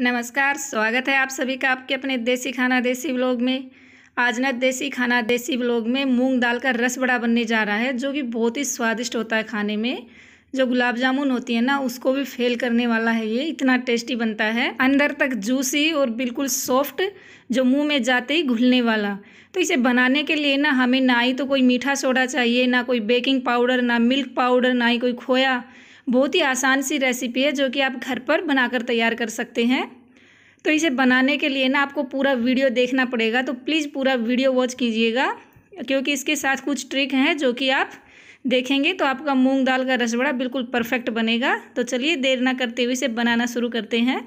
नमस्कार स्वागत है आप सभी का आपके अपने देसी खाना देसी ब्लॉग में आज ना देसी खाना देसी ब्लॉग में मूंग दाल का रस बड़ा बनने जा रहा है जो कि बहुत ही स्वादिष्ट होता है खाने में जो गुलाब जामुन होती है ना उसको भी फेल करने वाला है ये इतना टेस्टी बनता है अंदर तक जूसी और बिल्कुल सॉफ्ट जो मुंह में जाते ही घुलने वाला तो इसे बनाने के लिए ना हमें ना ही तो कोई मीठा सोडा चाहिए ना कोई बेकिंग पाउडर ना मिल्क पाउडर ना ही कोई खोया बहुत ही आसान सी रेसिपी है जो कि आप घर पर बनाकर तैयार कर सकते हैं तो इसे बनाने के लिए ना आपको पूरा वीडियो देखना पड़ेगा तो प्लीज़ पूरा वीडियो वॉच कीजिएगा क्योंकि इसके साथ कुछ ट्रिक हैं जो कि आप देखेंगे तो आपका मूंग दाल का रसवड़ा बिल्कुल परफेक्ट बनेगा तो चलिए देर ना करते हुए इसे बनाना शुरू करते हैं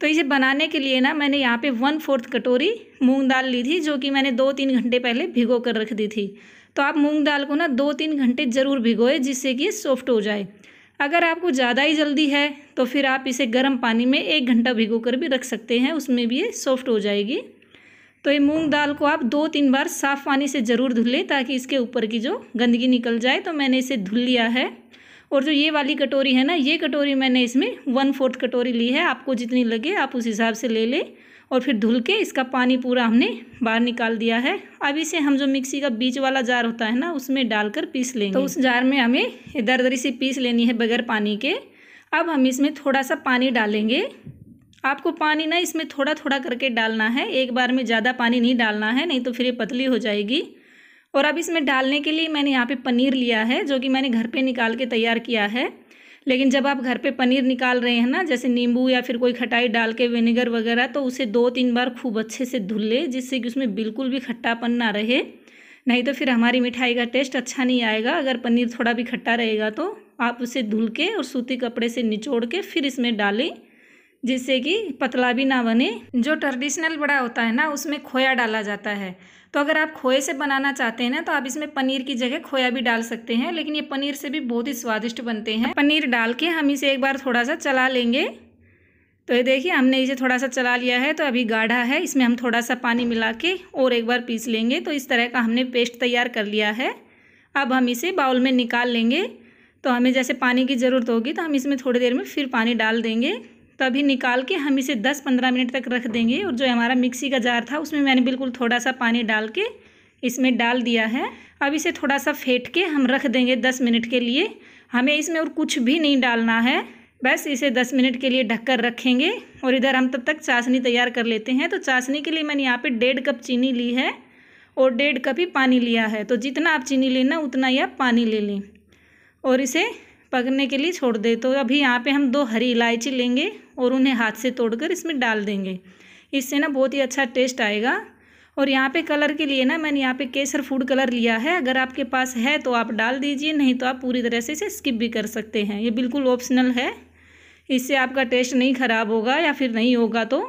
तो इसे बनाने के लिए ना मैंने यहाँ पे वन फोर्थ कटोरी मूंग दाल ली थी जो कि मैंने दो तीन घंटे पहले भिगो कर रख दी थी तो आप मूंग दाल को ना दो तीन घंटे ज़रूर भिगोए जिससे कि सॉफ्ट हो जाए अगर आपको ज़्यादा ही जल्दी है तो फिर आप इसे गर्म पानी में एक घंटा भिगो कर भी रख सकते हैं उसमें भी ये सॉफ्ट हो जाएगी तो ये मूंग दाल को आप दो तीन बार साफ़ पानी से ज़रूर धुल लें ताकि इसके ऊपर की जो गंदगी निकल जाए तो मैंने इसे धुल लिया है और जो ये वाली कटोरी है ना ये कटोरी मैंने इसमें वन फोर्थ कटोरी ली है आपको जितनी लगे आप उस हिसाब से ले लें और फिर धुल के इसका पानी पूरा हमने बाहर निकाल दिया है अब इसे हम जो मिक्सी का बीच वाला जार होता है ना उसमें डालकर पीस लेंगे तो उस जार में हमें इधर उधर से पीस लेनी है बगैर पानी के अब हम इसमें थोड़ा सा पानी डालेंगे आपको पानी ना इसमें थोड़ा थोड़ा करके डालना है एक बार में ज़्यादा पानी नहीं डालना है नहीं तो फिर ये पतली हो जाएगी और अब इसमें डालने के लिए मैंने यहाँ पे पनीर लिया है जो कि मैंने घर पे निकाल के तैयार किया है लेकिन जब आप घर पे पनीर निकाल रहे हैं ना जैसे नींबू या फिर कोई खटाई डाल के विनेगर वगैरह तो उसे दो तीन बार खूब अच्छे से धुल ले जिससे कि उसमें बिल्कुल भी खट्टापन ना रहे नहीं तो फिर हमारी मिठाई का टेस्ट अच्छा नहीं आएगा अगर पनीर थोड़ा भी खट्टा रहेगा तो आप उसे धुल के और सूती कपड़े से निचोड़ के फिर इसमें डालें जिससे कि पतला भी ना बने जो ट्रेडिशनल बड़ा होता है ना उसमें खोया डाला जाता है तो अगर आप खोए से बनाना चाहते हैं ना तो आप इसमें पनीर की जगह खोया भी डाल सकते हैं लेकिन ये पनीर से भी बहुत ही स्वादिष्ट बनते हैं पनीर डाल के हम इसे एक बार थोड़ा सा चला लेंगे तो ये देखिए हमने इसे थोड़ा सा चला लिया है तो अभी गाढ़ा है इसमें हम थोड़ा सा पानी मिला के और एक बार पीस लेंगे तो इस तरह का हमने पेस्ट तैयार कर लिया है अब हम इसे बाउल में निकाल लेंगे तो हमें जैसे पानी की ज़रूरत होगी तो हम इसमें थोड़ी देर में फिर पानी डाल देंगे तो अभी निकाल के हम इसे दस पंद्रह मिनट तक रख देंगे और जो हमारा मिक्सी का जार था उसमें मैंने बिल्कुल थोड़ा सा पानी डाल के इसमें डाल दिया है अब इसे थोड़ा सा फेंट के हम रख देंगे दस मिनट के लिए हमें इसमें और कुछ भी नहीं डालना है बस इसे दस मिनट के लिए ढककर रखेंगे और इधर हम तब तक चाशनी तैयार कर लेते हैं तो चाशनी के लिए मैंने यहाँ पर डेढ़ कप चीनी ली है और डेढ़ कप ही पानी लिया है तो जितना आप चीनी लेना उतना ही आप पानी ले लें और इसे पकने के लिए छोड़ दे तो अभी यहाँ पे हम दो हरी इलायची लेंगे और उन्हें हाथ से तोड़कर इसमें डाल देंगे इससे ना बहुत ही अच्छा टेस्ट आएगा और यहाँ पे कलर के लिए ना मैंने यहाँ पे केसर फूड कलर लिया है अगर आपके पास है तो आप डाल दीजिए नहीं तो आप पूरी तरह से इसे स्किप भी कर सकते हैं ये बिल्कुल ऑप्शनल है इससे आपका टेस्ट नहीं ख़राब होगा या फिर नहीं होगा तो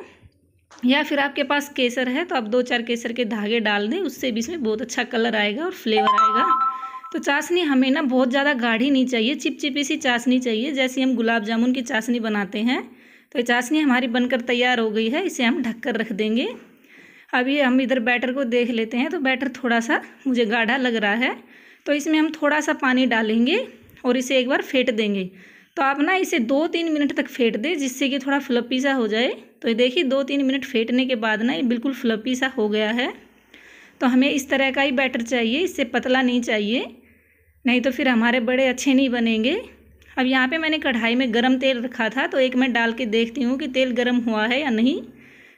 या फिर आपके पास केसर है तो आप दो चार केसर के धागे डाल दें उससे भी इसमें बहुत अच्छा कलर आएगा और फ्लेवर आएगा तो चाशनी हमें ना बहुत ज़्यादा गाढ़ी नहीं चाहिए चिपचिपी सी चाशनी चाहिए जैसे हम गुलाब जामुन की चाशनी बनाते हैं तो ये चाशनी हमारी बनकर तैयार हो गई है इसे हम ढक कर रख देंगे अभी हम इधर बैटर को देख लेते हैं तो बैटर थोड़ा सा मुझे गाढ़ा लग रहा है तो इसमें हम थोड़ा सा पानी डालेंगे और इसे एक बार फेंट देंगे तो आप ना इसे दो तीन मिनट तक फेंट दें जिससे कि थोड़ा फ्लपी सा हो जाए तो ये देखिए दो तीन मिनट फेंटने के बाद ना ये बिल्कुल फ्लपी सा हो गया है तो हमें इस तरह का ही बैटर चाहिए इससे पतला नहीं चाहिए नहीं तो फिर हमारे बड़े अच्छे नहीं बनेंगे अब यहाँ पे मैंने कढ़ाई में गरम तेल रखा था तो एक मैं डाल के देखती हूँ कि तेल गरम हुआ है या नहीं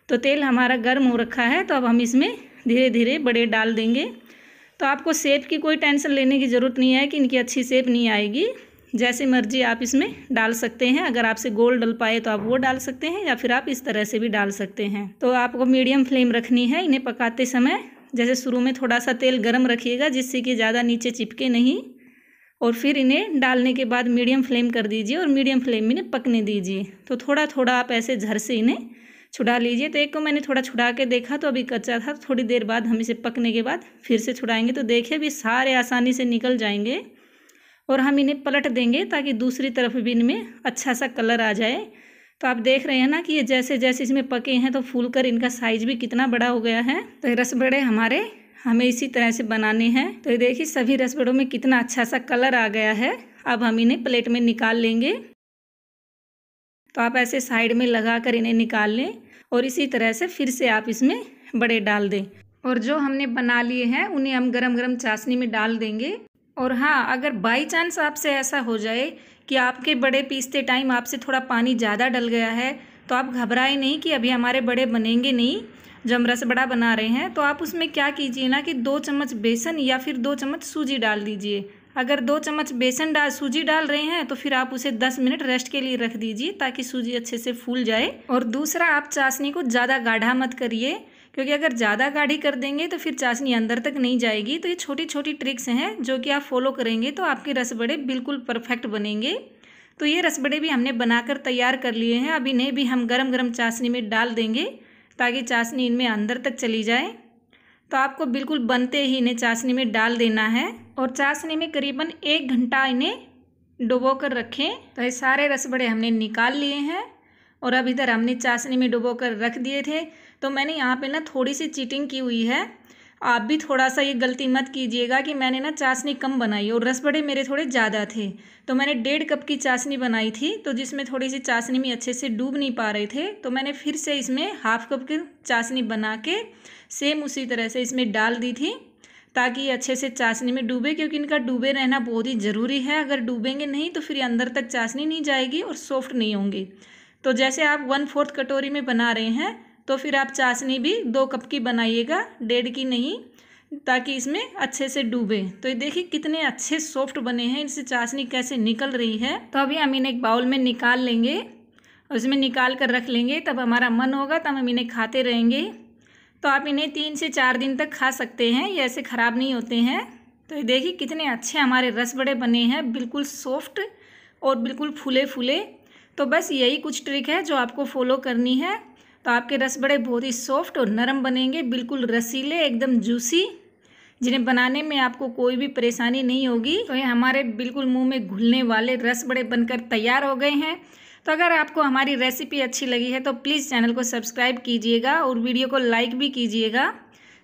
तो तेल हमारा गर्म हो रखा है तो अब हम इसमें धीरे धीरे बड़े डाल देंगे तो आपको सेप की कोई टेंशन लेने की ज़रूरत नहीं है कि इनकी अच्छी सेप नहीं आएगी जैसे मर्जी आप इसमें डाल सकते हैं अगर आपसे गोल डल पाए तो आप वो डाल सकते हैं या फिर आप इस तरह से भी डाल सकते हैं तो आपको मीडियम फ्लेम रखनी है इन्हें पकाते समय जैसे शुरू में थोड़ा सा तेल गर्म रखिएगा जिससे कि ज़्यादा नीचे चिपके नहीं और फिर इन्हें डालने के बाद मीडियम फ्लेम कर दीजिए और मीडियम फ्लेम में इन्हें पकने दीजिए तो थोड़ा थोड़ा आप ऐसे झर से इन्हें छुड़ा लीजिए तो एक को मैंने थोड़ा छुड़ा के देखा तो अभी कच्चा था तो थोड़ी देर बाद हम इसे पकने के बाद फिर से छुड़ाएंगे तो देखिए अभी सारे आसानी से निकल जाएंगे और हम इन्हें पलट देंगे ताकि दूसरी तरफ भी इनमें अच्छा सा कलर आ जाए तो आप देख रहे हैं ना कि ये जैसे जैसे इसमें पके हैं तो फूल कर इनका साइज भी कितना बड़ा हो गया है तो रसबड़े हमारे हमें इसी तरह से बनाने हैं तो ये देखिए सभी रसबड़ों में कितना अच्छा सा कलर आ गया है अब हम इन्हें प्लेट में निकाल लेंगे तो आप ऐसे साइड में लगा कर इन्हें निकाल लें और इसी तरह से फिर से आप इसमें बड़े डाल दें और जो हमने बना लिए हैं उन्हें हम गरम गरम चाशनी में डाल देंगे और हाँ अगर बाई चांस आपसे ऐसा हो जाए कि आपके बड़े पीसते टाइम आपसे थोड़ा पानी ज़्यादा डल गया है तो आप घबराए नहीं कि अभी हमारे बड़े बनेंगे नहीं जम बड़ा बना रहे हैं तो आप उसमें क्या कीजिए ना कि दो चम्मच बेसन या फिर दो चम्मच सूजी डाल दीजिए अगर दो चम्मच बेसन डाल सूजी डाल रहे हैं तो फिर आप उसे दस मिनट रेस्ट के लिए रख दीजिए ताकि सूजी अच्छे से फूल जाए और दूसरा आप चाशनी को ज़्यादा गाढ़ा मत करिए क्योंकि अगर ज़्यादा गाढ़ी कर देंगे तो फिर चाशनी अंदर तक नहीं जाएगी तो ये छोटी छोटी ट्रिक्स हैं जो कि आप फॉलो करेंगे तो आपके रसबड़े बिल्कुल परफेक्ट बनेंगे तो ये रसबड़े भी हमने बनाकर तैयार कर लिए हैं अभी नहीं भी हम गरम गरम चाशनी में डाल देंगे ताकि चाशनी इनमें अंदर तक चली जाए तो आपको बिल्कुल बनते ही इन्हें चाशनी में डाल देना है और चाशनी में करीबन एक घंटा इन्हें डुबो कर रखें तो ये सारे रसबड़े हमने निकाल लिए हैं और अब इधर हमने चाशनी में डुबो कर रख दिए थे तो मैंने यहाँ पे ना थोड़ी सी चीटिंग की हुई है आप भी थोड़ा सा ये गलती मत कीजिएगा कि मैंने ना चाशनी कम बनाई और रसबड़े मेरे थोड़े ज़्यादा थे तो मैंने डेढ़ कप की चाशनी बनाई थी तो जिसमें थोड़ी सी चाशनी में अच्छे से डूब नहीं पा रहे थे तो मैंने फिर से इसमें हाफ कप की चाशनी बना के सेम उसी तरह से इसमें डाल दी थी ताकि ये अच्छे से चाशनी में डूबे क्योंकि इनका डूबे रहना बहुत ही ज़रूरी है अगर डूबेंगे नहीं तो फिर अंदर तक चाशनी नहीं जाएगी और सॉफ्ट नहीं होंगी तो जैसे आप वन फोर्थ कटोरी में बना रहे हैं तो फिर आप चाशनी भी दो कप की बनाइएगा डेढ़ की नहीं ताकि इसमें अच्छे से डूबे तो ये देखिए कितने अच्छे सॉफ्ट बने हैं इनसे चाशनी कैसे निकल रही है तो अभी हम इन्हें एक बाउल में निकाल लेंगे और इसमें निकाल कर रख लेंगे तब हमारा मन होगा तब हम इन्हें खाते रहेंगे तो आप इन्हें तीन से चार दिन तक खा सकते हैं ये ऐसे ख़राब नहीं होते हैं तो ये देखिए कितने अच्छे हमारे रस बड़े बने हैं बिल्कुल सॉफ्ट और बिल्कुल फूले फूले तो बस यही कुछ ट्रिक है जो आपको फॉलो करनी है तो आपके रस बड़े बहुत ही सॉफ्ट और नरम बनेंगे बिल्कुल रसीले एकदम जूसी जिन्हें बनाने में आपको कोई भी परेशानी नहीं होगी तो ये हमारे बिल्कुल मुंह में घुलने वाले रस बड़े बनकर तैयार हो गए हैं तो अगर आपको हमारी रेसिपी अच्छी लगी है तो प्लीज़ चैनल को सब्सक्राइब कीजिएगा और वीडियो को लाइक भी कीजिएगा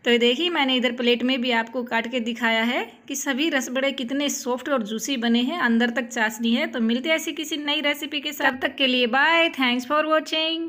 तो ये देखिए मैंने इधर प्लेट में भी आपको काट के दिखाया है कि सभी रसबड़े कितने सॉफ्ट और जूसी बने हैं अंदर तक चाशनी है तो मिलते ऐसी किसी नई रेसिपी के साथ तब तक के लिए बाय थैंक्स फॉर वॉचिंग